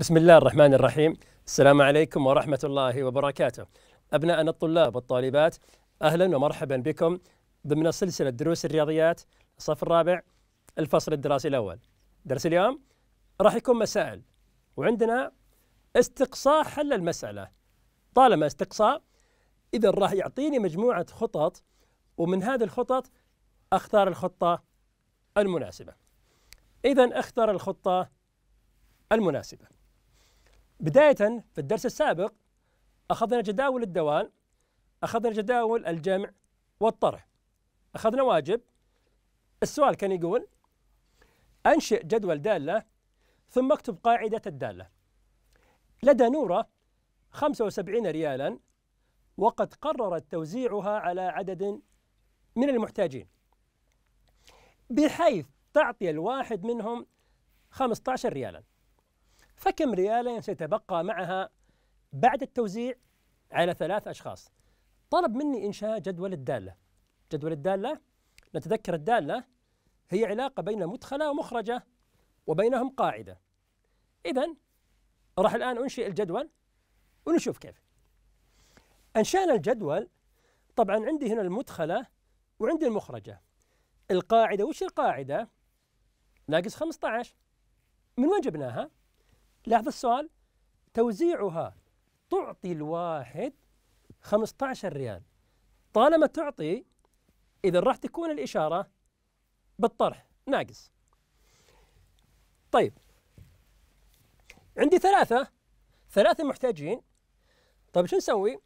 بسم الله الرحمن الرحيم السلام عليكم ورحمة الله وبركاته أبناءنا الطلاب والطالبات أهلا ومرحبا بكم ضمن سلسلة دروس الرياضيات الصف الرابع الفصل الدراسي الأول درس اليوم راح يكون مسائل وعندنا استقصاء حل المسألة طالما استقصاء إذا راح يعطيني مجموعة خطط ومن هذه الخطط أختار الخطة المناسبة إذا اختر الخطة المناسبة بداية في الدرس السابق أخذنا جداول الدوال أخذنا جداول الجمع والطرح أخذنا واجب السؤال كان يقول أنشئ جدول دالة ثم اكتب قاعدة الدالة لدى نورة 75 ريالا وقد قررت توزيعها على عدد من المحتاجين بحيث تعطي الواحد منهم 15 ريالا فكم ريال سيتبقى معها بعد التوزيع على ثلاث أشخاص طلب مني إنشاء جدول الدالة جدول الدالة نتذكر الدالة هي علاقة بين مدخلة ومخرجة وبينهم قاعدة إذا راح الآن أنشئ الجدول ونشوف كيف أنشأنا الجدول طبعا عندي هنا المدخلة وعندي المخرجة القاعدة وش القاعدة؟ ناقص 15 من وين جبناها؟ لاحظ السؤال توزيعها تعطي الواحد 15 ريال طالما تعطي إذا راح تكون الإشارة بالطرح ناقص طيب عندي ثلاثة ثلاثة محتاجين طيب شو نسوي؟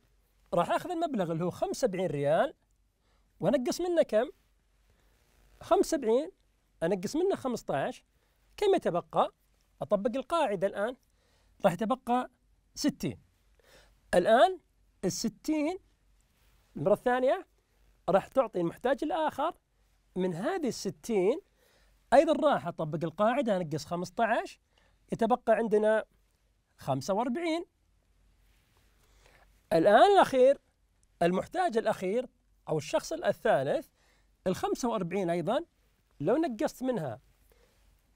راح أخذ المبلغ اللي هو 75 ريال وأنقص منه كم؟ 75 أنقص منه 15 كم يتبقى؟ أطبق القاعدة الآن راح يتبقى 60 الآن ال 60 المرة الثانية راح تعطي المحتاج الآخر من هذه ال 60 أيضا راح أطبق القاعدة أنقص 15 يتبقى عندنا 45 الآن الأخير المحتاج الأخير أو الشخص الثالث ال 45 أيضا لو نقصت منها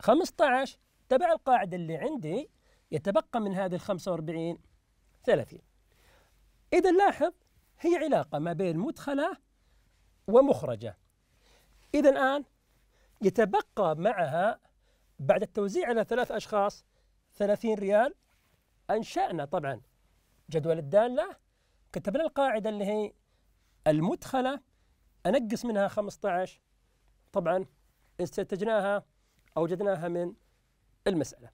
15 تبع القاعدة اللي عندي يتبقى من هذه ال 45 30 إذا لاحظ هي علاقة ما بين مدخلة ومخرجة إذا الآن يتبقى معها بعد التوزيع على ثلاث أشخاص 30 ريال أنشأنا طبعا جدول الدالة كتبنا القاعدة اللي هي المدخلة أنقص منها 15 طبعا استنتجناها أوجدناها من المسألة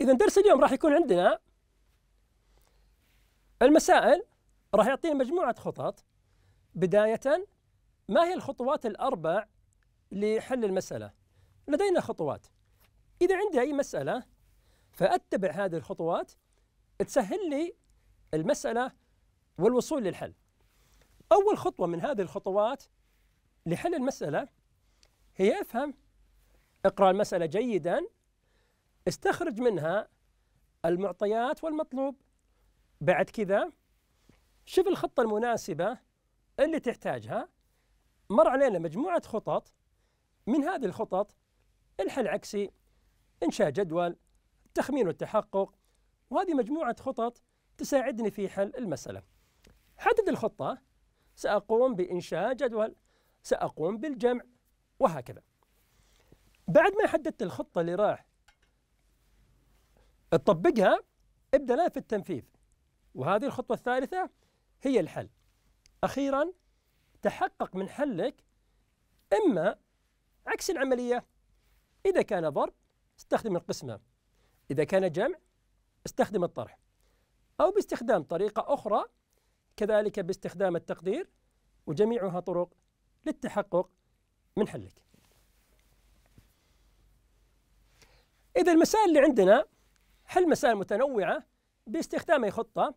إذا درس اليوم راح يكون عندنا المسائل راح يعطينا مجموعة خطط بداية ما هي الخطوات الأربع لحل المسألة لدينا خطوات إذا عندي أي مسألة فأتبع هذه الخطوات تسهل لي المسألة والوصول للحل أول خطوة من هذه الخطوات لحل المسألة هي افهم اقرأ المسألة جيدا استخرج منها المعطيات والمطلوب بعد كذا شوف الخطة المناسبة اللي تحتاجها مر علينا مجموعة خطط من هذه الخطط الحل عكسي إنشاء جدول تخمين والتحقق وهذه مجموعة خطط تساعدني في حل المسألة حدد الخطة سأقوم بإنشاء جدول سأقوم بالجمع وهكذا بعد ما حددت الخطة اللي راح تطبقها ابدأ الآن في التنفيذ وهذه الخطوة الثالثة هي الحل أخيرا تحقق من حلك إما عكس العملية إذا كان ضرب استخدم القسمة إذا كان جمع استخدم الطرح أو باستخدام طريقة أخرى كذلك باستخدام التقدير وجميعها طرق للتحقق من حلك إذا المسائل اللي عندنا حل مسائل متنوعة باستخدام أي خطة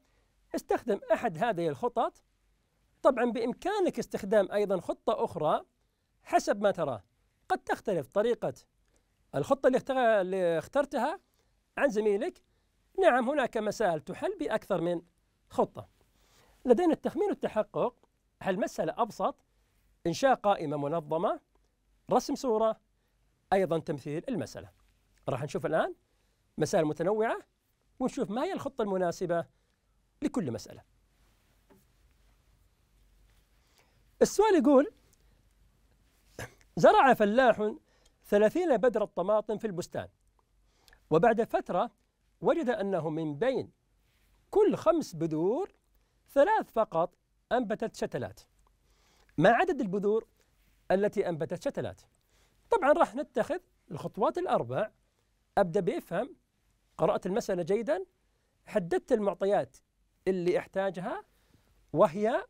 استخدم أحد هذه الخطط طبعا بإمكانك استخدام أيضا خطة أخرى حسب ما تراه قد تختلف طريقة الخطة اللي اخترتها عن زميلك نعم هناك مسائل تحل بأكثر من خطة لدينا التخمين والتحقق هل مسألة أبسط إنشاء قائمة منظمة رسم صورة أيضا تمثيل المسألة راح نشوف الآن مسائل متنوعة ونشوف ما هي الخطة المناسبة لكل مسألة السؤال يقول زرع فلاح ثلاثين بدر الطماطم في البستان وبعد فترة وجد أنه من بين كل خمس بذور ثلاث فقط أنبتت شتلات ما عدد البذور التي أنبتت شتلات طبعا راح نتخذ الخطوات الأربع أبدأ بإفهم قرأت المسألة جيدا حددت المعطيات اللي أحتاجها وهي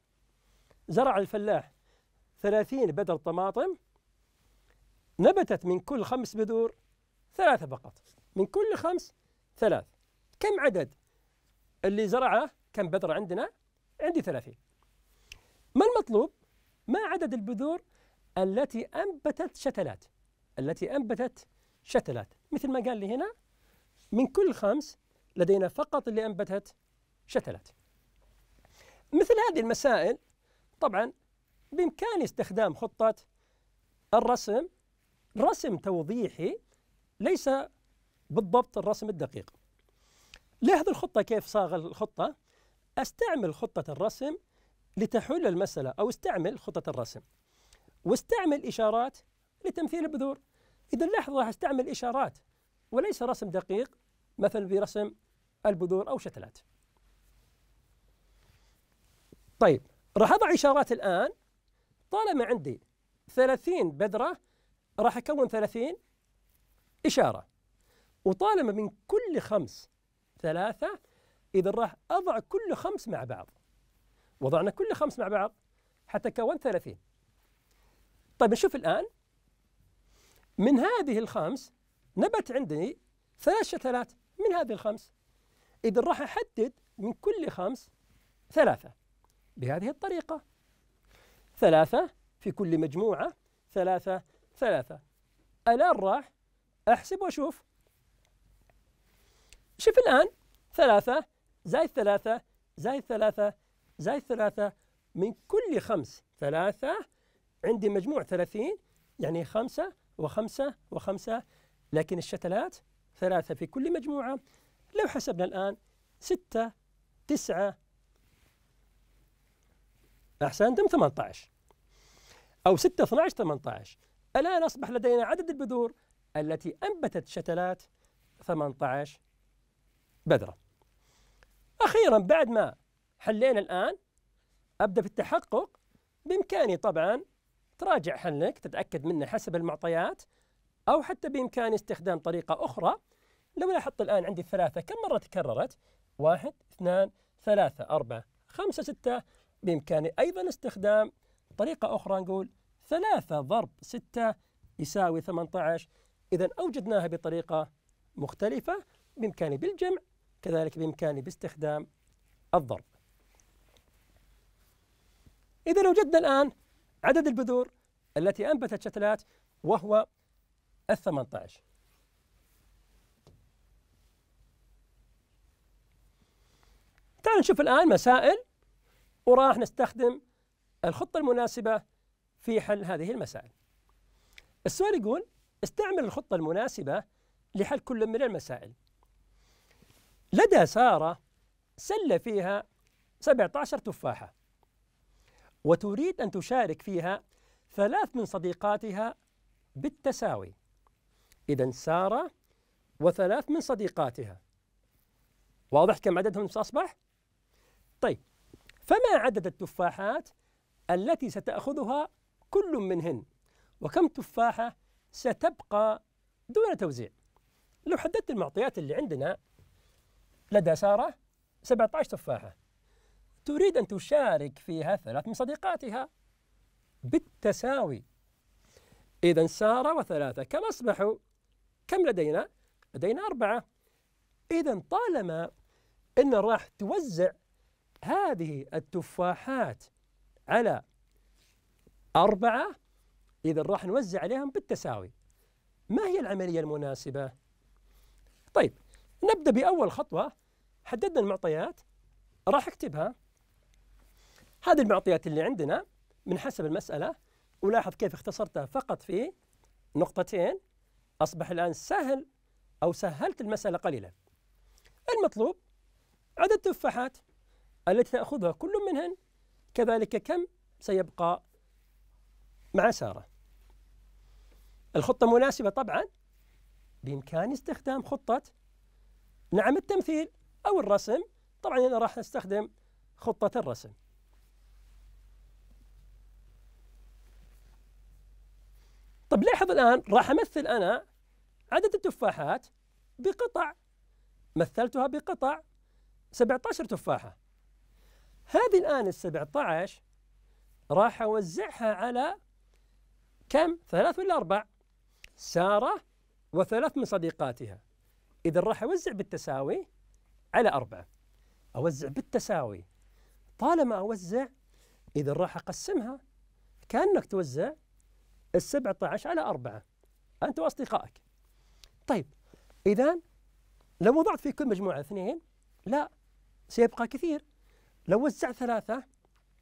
زرع الفلاح 30 بدر طماطم نبتت من كل خمس بذور ثلاثة فقط من كل خمس ثلاث كم عدد اللي زرعه كم بذرة عندنا عندي ثلاثين ما المطلوب ما عدد البذور التي أنبتت شتلات التي أنبتت شتلات مثل ما قال لي هنا من كل خمس لدينا فقط اللي أنبتت شتلات مثل هذه المسائل طبعا بإمكاني استخدام خطة الرسم رسم توضيحي ليس بالضبط الرسم الدقيق لاحظ الخطة كيف صاغ الخطة أستعمل خطة الرسم لتحل المسألة أو استعمل خطة الرسم واستعمل إشارات لتمثيل البذور إذا لاحظ راح استعمل إشارات وليس رسم دقيق مثلا برسم البذور أو شتلات طيب راح أضع إشارات الآن طالما عندي 30 بذرة راح أكون 30 إشارة وطالما من كل خمس ثلاثة إذا راح أضع كل خمس مع بعض وضعنا كل خمس مع بعض حتى كونت 30 طيب نشوف الآن من هذه الخمس نبت عندي ثلاث شتلات من هذه الخمس إذا راح أحدد من كل خمس ثلاثة بهذه الطريقة ثلاثة في كل مجموعة ثلاثة ثلاثة الآن راح أحسب وأشوف شوف الآن ثلاثة زائد ثلاثة زائد ثلاثة زائد ثلاثة من كل خمس ثلاثة عندي مجموع ثلاثين يعني خمسة وخمسة وخمسة لكن الشتلات ثلاثة في كل مجموعة لو حسبنا الآن ستة تسعة أحسنتم 18 أو 6 12 18 الآن أصبح لدينا عدد البذور التي أنبتت شتلات 18 بذرة أخيرا بعد ما حلينا الآن أبدأ في التحقق بإمكاني طبعا تراجع حلك تتأكد منه حسب المعطيات أو حتى بإمكاني استخدام طريقة أخرى لو لاحظت الآن عندي الثلاثة كم مرة تكررت؟ واحد اثنان ثلاثة أربعة خمسة ستة بإمكاني أيضا استخدام طريقة أخرى نقول ثلاثة ضرب ستة يساوي 18 إذا أوجدناها بطريقة مختلفة بإمكاني بالجمع كذلك بإمكاني باستخدام الضرب إذا وجدنا الآن عدد البذور التي أنبتت شتلات وهو ال 18 تعالوا نشوف الآن مسائل وراح نستخدم الخطة المناسبة في حل هذه المسائل السؤال يقول استعمل الخطة المناسبة لحل كل من المسائل لدى سارة سلة فيها 17 تفاحة وتريد أن تشارك فيها ثلاث من صديقاتها بالتساوي إذا سارة وثلاث من صديقاتها واضح كم عددهم سأصبح؟ طيب فما عدد التفاحات التي ستأخذها كل منهن وكم تفاحة ستبقى دون توزيع لو حددت المعطيات اللي عندنا لدى سارة 17 تفاحة تريد أن تشارك فيها ثلاث من صديقاتها بالتساوي إذا سارة وثلاثة كم أصبحوا؟ كم لدينا؟ لدينا أربعة إذا طالما أن راح توزع هذه التفاحات على أربعة إذا راح نوزع عليهم بالتساوي ما هي العملية المناسبة؟ طيب نبدأ بأول خطوة حددنا المعطيات راح اكتبها هذه المعطيات اللي عندنا من حسب المسألة ولاحظ كيف اختصرتها فقط في نقطتين أصبح الآن سهل أو سهلت المسألة قليلا المطلوب عدد التفاحات التي تأخذها كل منهن كذلك كم سيبقى مع سارة الخطة مناسبة طبعا بإمكاني استخدام خطة نعم التمثيل أو الرسم طبعا أنا راح أستخدم خطة الرسم طب لاحظ الآن راح أمثل أنا عدد التفاحات بقطع مثلتها بقطع 17 تفاحة هذه الآن ال 17 راح أوزعها على كم؟ ثلاث ولا أربع؟ سارة وثلاث من صديقاتها إذا راح أوزع بالتساوي على أربعة أوزع بالتساوي طالما أوزع إذا راح أقسمها كأنك توزع ال 17 على أربعة أنت وأصدقائك طيب إذا لو وضعت في كل مجموعة اثنين لا سيبقى كثير لو وزعت ثلاثة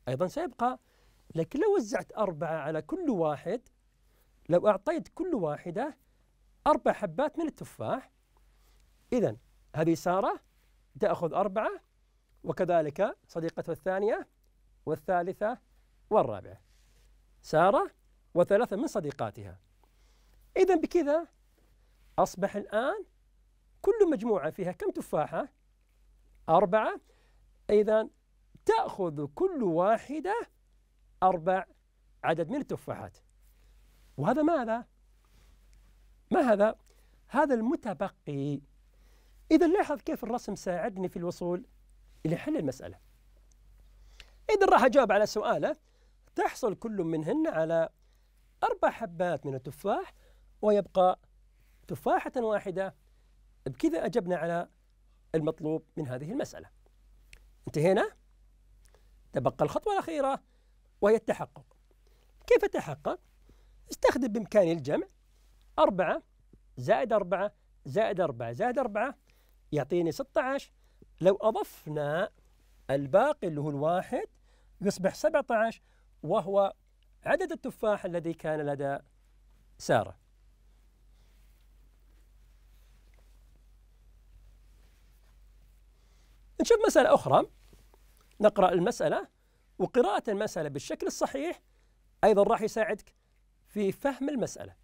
أيضا سيبقى لكن لو وزعت أربعة على كل واحد لو أعطيت كل واحدة أربع حبات من التفاح إذا هذه سارة تأخذ أربعة وكذلك صديقتها الثانية والثالثة والرابعة سارة وثلاثة من صديقاتها إذا بكذا أصبح الآن كل مجموعة فيها كم تفاحة؟ أربعة إذا تأخذ كل واحدة أربع عدد من التفاحات وهذا ماذا؟ ما هذا؟ هذا المتبقي إذا لاحظ كيف الرسم ساعدني في الوصول إلى حل المسألة إذا راح أجاوب على سؤاله تحصل كل منهن على أربع حبات من التفاح ويبقى تفاحة واحدة بكذا أجبنا على المطلوب من هذه المسألة انتهينا تبقى الخطوة الأخيرة وهي التحقق كيف أتحقق؟ استخدم بإمكاني الجمع أربعة زائد أربعة زائد أربعة زائد أربعة يعطيني 16 لو أضفنا الباقي اللي هو الواحد يصبح 17 وهو عدد التفاح الذي كان لدى سارة نشوف مسألة أخرى نقرأ المسألة وقراءة المسألة بالشكل الصحيح أيضا راح يساعدك في فهم المسألة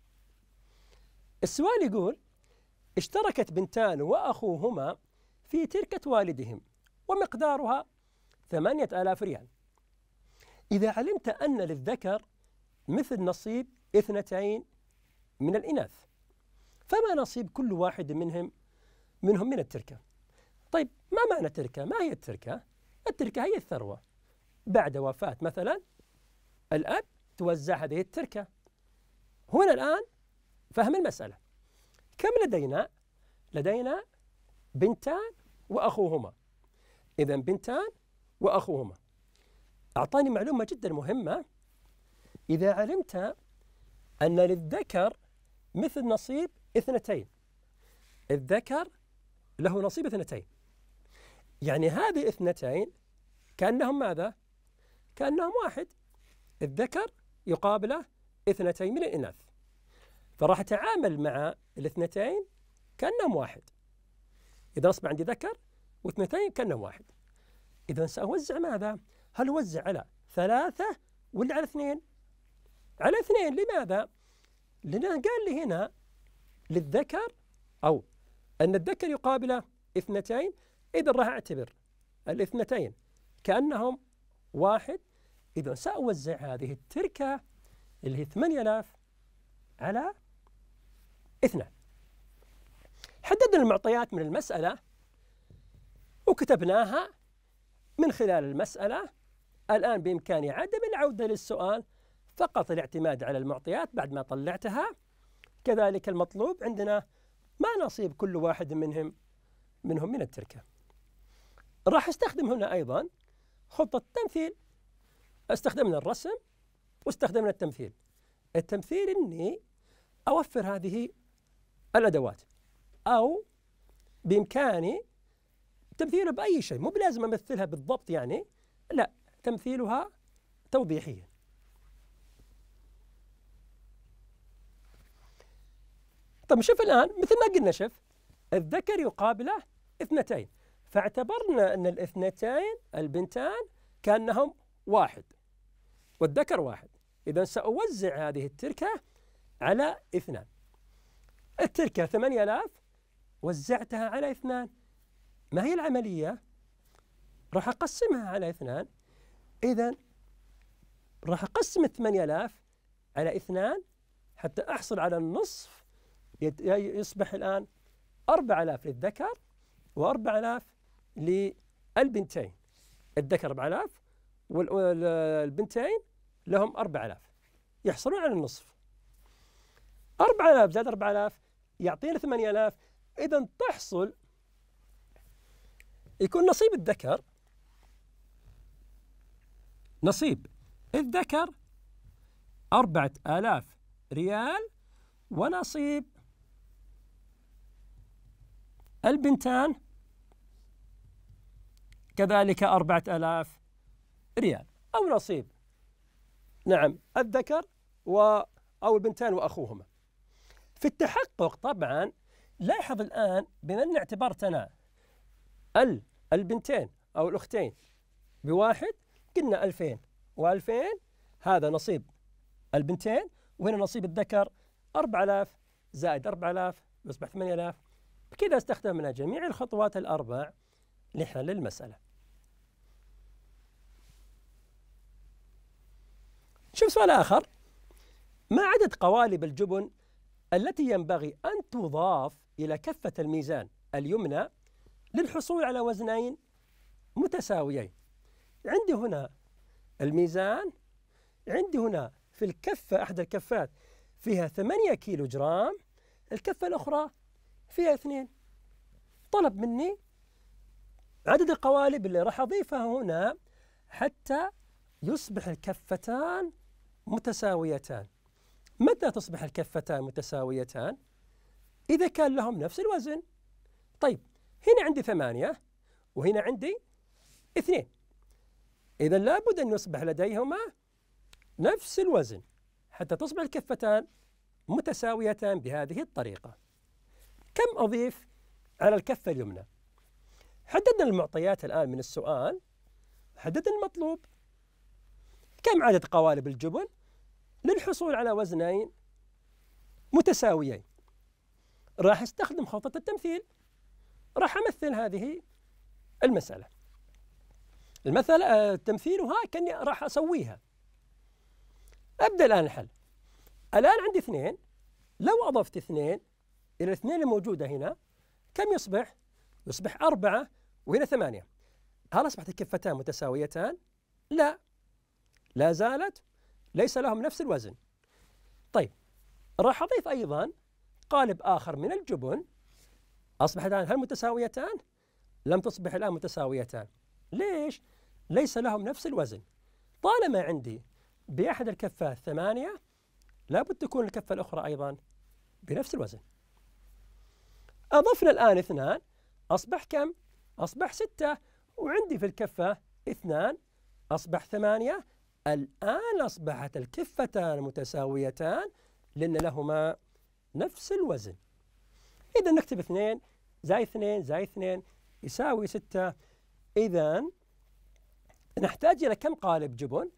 السؤال يقول اشتركت بنتان وأخوهما في تركة والدهم ومقدارها ثمانية آلاف ريال إذا علمت أن للذكر مثل نصيب اثنتين من الإناث فما نصيب كل واحد منهم منهم من التركة طيب ما معنى تركة؟ ما هي التركة؟ التركة هي الثروة بعد وفاة مثلا الأب توزع هذه التركة هنا الآن فهم المسألة كم لدينا؟ لدينا بنتان وأخوهما إذا بنتان وأخوهما أعطاني معلومة جدا مهمة إذا علمت أن للذكر مثل نصيب اثنتين الذكر له نصيب اثنتين يعني هذه اثنتين كأنهم ماذا؟ كأنهم واحد الذكر يقابله اثنتين من الإناث فراح أتعامل مع الاثنتين كأنهم واحد إذا أصبح عندي ذكر واثنتين كأنهم واحد إذا سأوزع ماذا؟ هل وزع على ثلاثة ولا على اثنين على اثنين لماذا لأنه قال لي هنا للذكر أو أن الذكر يقابله اثنتين إذا راح أعتبر الاثنتين كأنهم واحد إذا سأوزع هذه التركة اللي هي 8000 على اثنان حددنا المعطيات من المسألة وكتبناها من خلال المسألة الآن بإمكاني عدم العودة للسؤال فقط الاعتماد على المعطيات بعد ما طلعتها كذلك المطلوب عندنا ما نصيب كل واحد منهم منهم من التركة راح استخدم هنا أيضا خطة تمثيل استخدمنا الرسم واستخدمنا التمثيل التمثيل أني أوفر هذه الأدوات أو بإمكاني تمثيلها بأي شيء مو بلازم أمثلها بالضبط يعني لا تمثيلها توضيحيا طب شوف الآن مثل ما قلنا شوف الذكر يقابله اثنتين فاعتبرنا أن الاثنتين البنتان كأنهم واحد والذكر واحد إذا سأوزع هذه التركة على اثنان التركة ثمانية آلاف وزعتها على اثنان ما هي العملية؟ راح أقسمها على اثنان إذا راح أقسم الثمانية 8000 على اثنان حتى أحصل على النصف يصبح الآن 4000 للذكر و4000 للبنتين الذكر 4000 والبنتين لهم 4000 يحصلون على النصف 4000 زائد 4000 يعطينا 8000 إذا تحصل يكون نصيب الذكر نصيب إذ ذكر أربعة آلاف ريال ونصيب البنتان كذلك أربعة آلاف ريال أو نصيب نعم الذكر و أو البنتان وأخوهما في التحقق طبعا لاحظ الآن بما أن اعتبرتنا البنتين أو الأختين بواحد قلنا 2000 و2000 هذا نصيب البنتين وهنا نصيب الذكر 4000 زائد 4000 يصبح 8000 بكذا استخدمنا جميع الخطوات الأربع لحل المسألة شوف سؤال آخر ما عدد قوالب الجبن التي ينبغي أن تضاف إلى كفة الميزان اليمنى للحصول على وزنين متساويين عندي هنا الميزان عندي هنا في الكفة أحد الكفات فيها 8 كيلو جرام الكفة الأخرى فيها اثنين طلب مني عدد القوالب اللي راح أضيفها هنا حتى يصبح الكفتان متساويتان متى تصبح الكفتان متساويتان؟ إذا كان لهم نفس الوزن طيب هنا عندي ثمانية وهنا عندي اثنين إذا لابد أن يصبح لديهما نفس الوزن حتى تصبح الكفتان متساويتان بهذه الطريقة كم أضيف على الكفة اليمنى حددنا المعطيات الآن من السؤال حددنا المطلوب كم عدد قوالب الجبن للحصول على وزنين متساويين راح استخدم خطة التمثيل راح أمثل هذه المسألة المثل التمثيل آه، وها كاني راح اسويها ابدا الان الحل الان عندي اثنين لو اضفت اثنين الى الاثنين الموجوده هنا كم يصبح؟ يصبح أربعة وهنا ثمانية هل أصبحت الكفتان متساويتان؟ لا لا زالت ليس لهم نفس الوزن طيب راح أضيف أيضا قالب آخر من الجبن أصبحت الآن هل متساويتان؟ لم تصبح الآن متساويتان ليش؟ ليس لهم نفس الوزن طالما عندي بأحد الكفات ثمانية لابد تكون الكفة الأخرى أيضا بنفس الوزن أضفنا الآن اثنان أصبح كم؟ أصبح ستة وعندي في الكفة اثنان أصبح ثمانية الآن أصبحت الكفتان متساويتان لأن لهما نفس الوزن إذا نكتب اثنين زائد اثنين زائد اثنين يساوي ستة إذا نحتاج إلى كم قالب جبن؟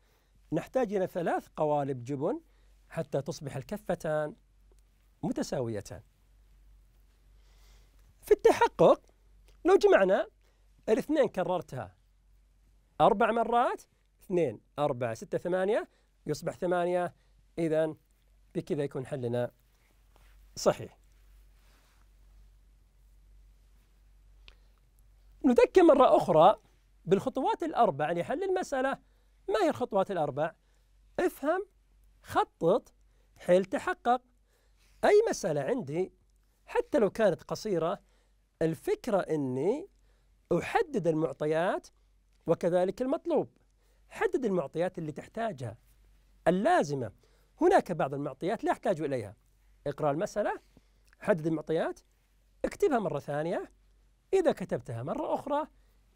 نحتاج إلى ثلاث قوالب جبن حتى تصبح الكفتان متساويتان في التحقق لو جمعنا الاثنين كررتها أربع مرات اثنين أربعة ستة ثمانية يصبح ثمانية إذا بكذا يكون حلنا صحيح نذكر مرة أخرى بالخطوات الأربع لحل يعني المسألة ما هي الخطوات الأربع؟ افهم خطط حيل تحقق أي مسألة عندي حتى لو كانت قصيرة الفكرة أني أحدد المعطيات وكذلك المطلوب حدد المعطيات اللي تحتاجها اللازمة هناك بعض المعطيات لا أحتاج إليها اقرأ المسألة حدد المعطيات اكتبها مرة ثانية إذا كتبتها مرة أخرى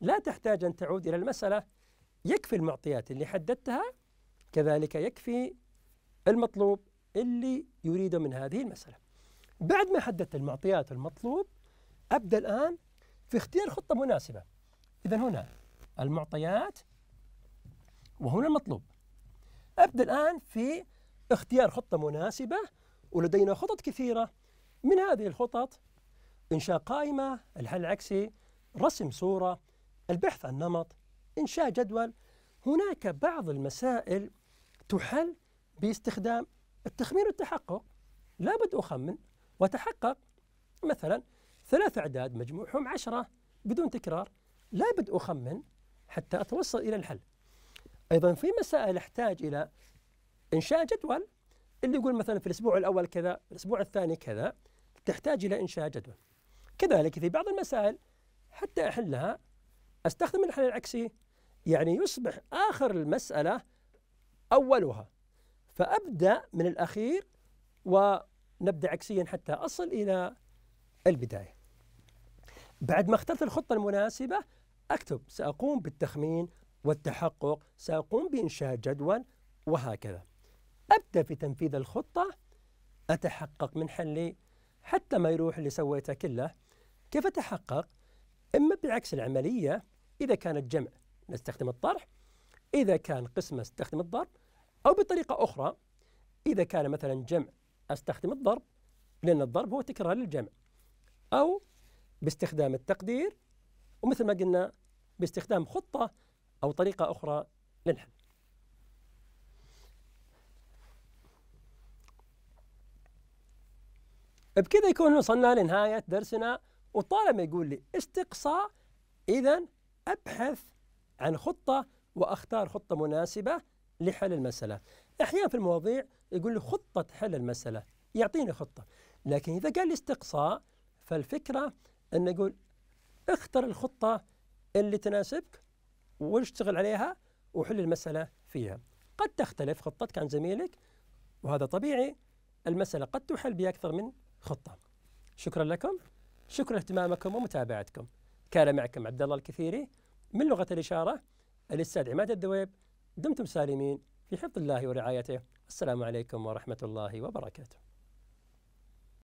لا تحتاج أن تعود إلى المسألة يكفي المعطيات اللي حددتها كذلك يكفي المطلوب اللي يريده من هذه المسألة بعد ما حددت المعطيات والمطلوب أبدأ الآن في اختيار خطة مناسبة إذا هنا المعطيات وهنا المطلوب أبدأ الآن في اختيار خطة مناسبة ولدينا خطط كثيرة من هذه الخطط إنشاء قائمة الحل العكسي رسم صورة البحث عن نمط إنشاء جدول هناك بعض المسائل تحل باستخدام التخمين والتحقق لابد أخمن وتحقق مثلا ثلاث أعداد مجموعهم عشرة بدون تكرار لابد أخمن حتى أتوصل إلى الحل أيضا في مسائل أحتاج إلى إنشاء جدول اللي يقول مثلا في الأسبوع الأول كذا الأسبوع الثاني كذا تحتاج إلى إنشاء جدول كذلك في بعض المسائل حتى أحلها استخدم الحل العكسي يعني يصبح آخر المسألة أولها فأبدأ من الأخير ونبدأ عكسيا حتى أصل إلى البداية بعد ما اخترت الخطة المناسبة أكتب سأقوم بالتخمين والتحقق سأقوم بإنشاء جدول وهكذا أبدأ في تنفيذ الخطة أتحقق من حلي حتى ما يروح اللي سويته كله كيف أتحقق؟ إما بعكس العملية إذا كان الجمع نستخدم الطرح إذا كان قسمة استخدم الضرب أو بطريقة أخرى إذا كان مثلا جمع أستخدم الضرب لأن الضرب هو تكرار للجمع أو باستخدام التقدير ومثل ما قلنا باستخدام خطة أو طريقة أخرى للحل بكذا يكون وصلنا لنهاية درسنا وطالما يقول لي استقصاء إذا أبحث عن خطة وأختار خطة مناسبة لحل المسألة أحيانا في المواضيع يقول لي خطة حل المسألة يعطيني خطة لكن إذا قال لي استقصاء فالفكرة أن يقول اختر الخطة اللي تناسبك واشتغل عليها وحل المسألة فيها قد تختلف خطتك عن زميلك وهذا طبيعي المسألة قد تحل بأكثر من خطة شكرا لكم شكرا اهتمامكم ومتابعتكم كان معكم عبد الله الكثيري من لغة الإشارة الأستاذ عماد الدويب دمتم سالمين في حفظ الله ورعايته السلام عليكم ورحمة الله وبركاته